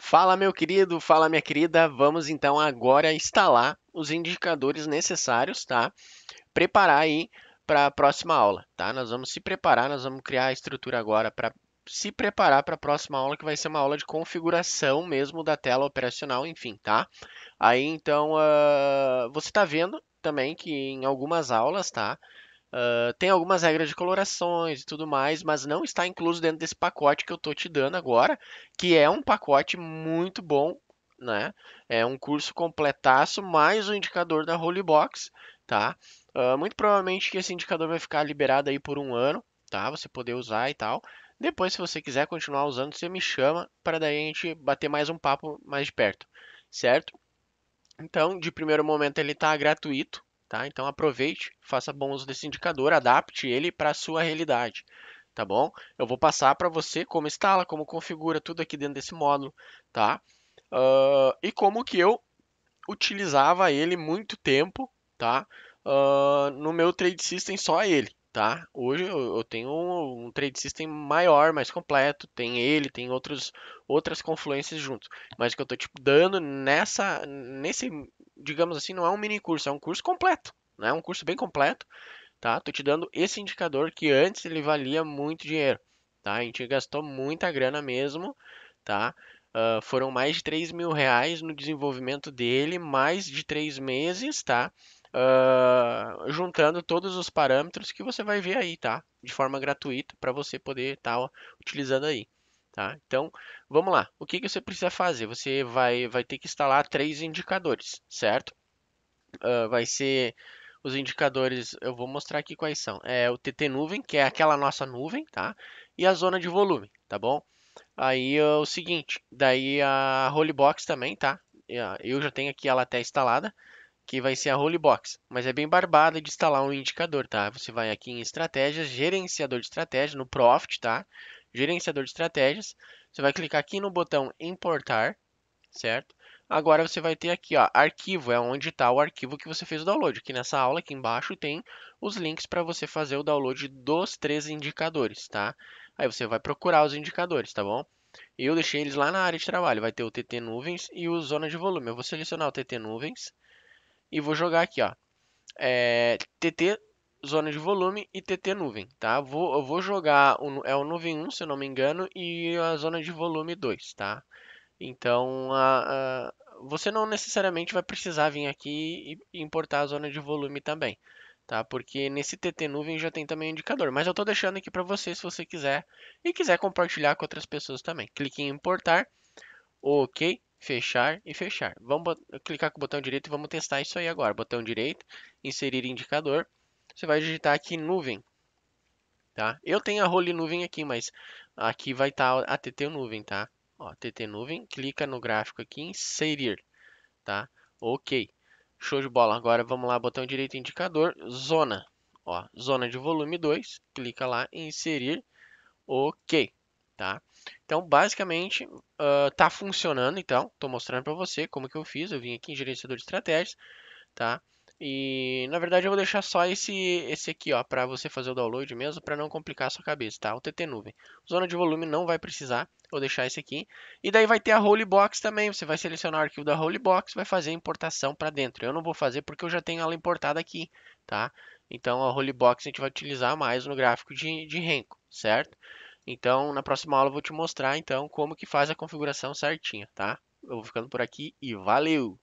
Fala, meu querido, fala, minha querida. Vamos então agora instalar os indicadores necessários, tá? Preparar aí para a próxima aula, tá? Nós vamos se preparar, nós vamos criar a estrutura agora para se preparar para a próxima aula, que vai ser uma aula de configuração mesmo da tela operacional, enfim, tá? Aí, então, uh, você está vendo também que em algumas aulas, tá? Uh, tem algumas regras de colorações e tudo mais, mas não está incluso dentro desse pacote que eu estou te dando agora, que é um pacote muito bom, né? É um curso completaço mais o um indicador da Holy Box, tá? Uh, muito provavelmente que esse indicador vai ficar liberado aí por um ano, tá? Você poder usar e tal. Depois, se você quiser continuar usando, você me chama para daí a gente bater mais um papo mais de perto, certo? Então, de primeiro momento ele está gratuito, tá? Então aproveite, faça bom uso desse indicador, adapte ele para a sua realidade, tá bom? Eu vou passar para você como instala, como configura tudo aqui dentro desse módulo, tá? Uh, e como que eu utilizava ele muito tempo, tá? Uh, no meu trade system só ele, tá? Hoje eu tenho um, um trade system maior, mais completo, tem ele, tem outros, outras confluências juntos. Mas o que eu estou te tipo, dando nessa, nesse, digamos assim, não é um mini curso, é um curso completo, né? Um curso bem completo, tá? Tô te dando esse indicador que antes ele valia muito dinheiro, tá? A gente gastou muita grana mesmo, tá? Uh, foram mais de 3 mil reais no desenvolvimento dele, mais de três meses, tá? uh, juntando todos os parâmetros que você vai ver aí, tá? De forma gratuita para você poder estar tá, utilizando aí. Tá? Então, vamos lá. O que, que você precisa fazer? Você vai, vai ter que instalar três indicadores, certo? Uh, vai ser os indicadores, eu vou mostrar aqui quais são. É o TT Nuvem, que é aquela nossa nuvem, tá? E a zona de volume, tá bom? Aí é o seguinte, daí a Holybox também, tá? Eu já tenho aqui ela até instalada que vai ser a Holy Box, mas é bem barbada de instalar um indicador, tá? Você vai aqui em estratégias, gerenciador de estratégia, no Profit, tá? Gerenciador de estratégias, você vai clicar aqui no botão importar, certo? Agora você vai ter aqui, ó, arquivo, é onde está o arquivo que você fez o download. Aqui nessa aula, aqui embaixo, tem os links para você fazer o download dos três indicadores, tá? Aí você vai procurar os indicadores, tá bom? Eu deixei eles lá na área de trabalho, vai ter o TT Nuvens e o Zona de Volume. Eu vou selecionar o TT Nuvens, e vou jogar aqui, ó, é, TT zona de volume e TT nuvem, tá? Vou, eu vou jogar, o, é o nuvem 1, se eu não me engano, e a zona de volume 2, tá? Então, a, a, você não necessariamente vai precisar vir aqui e importar a zona de volume também, tá? Porque nesse TT nuvem já tem também indicador, mas eu estou deixando aqui para você se você quiser e quiser compartilhar com outras pessoas também. Clique em importar, ok? fechar e fechar. Vamos clicar com o botão direito e vamos testar isso aí agora. Botão direito, inserir indicador. Você vai digitar aqui nuvem. Tá? Eu tenho a role nuvem aqui, mas aqui vai estar tá a TT nuvem, tá? Ó, TT nuvem, clica no gráfico aqui, inserir, tá? Ok, show de bola. Agora vamos lá, botão direito, indicador, zona. Ó, zona de volume 2, clica lá, inserir, ok tá? Então, basicamente, uh, tá funcionando, então, estou mostrando para você como que eu fiz, eu vim aqui em gerenciador de estratégias, tá? E, na verdade, eu vou deixar só esse, esse aqui, ó, para você fazer o download mesmo, para não complicar a sua cabeça, tá? O TT Nuvem. Zona de volume não vai precisar, vou deixar esse aqui. E daí vai ter a Holy Box também, você vai selecionar o arquivo da Holy Box vai fazer a importação para dentro. Eu não vou fazer porque eu já tenho ela importada aqui, tá? Então, a Holy Box a gente vai utilizar mais no gráfico de, de Renko, certo? Então, na próxima aula eu vou te mostrar então como que faz a configuração certinha, tá? Eu vou ficando por aqui e valeu!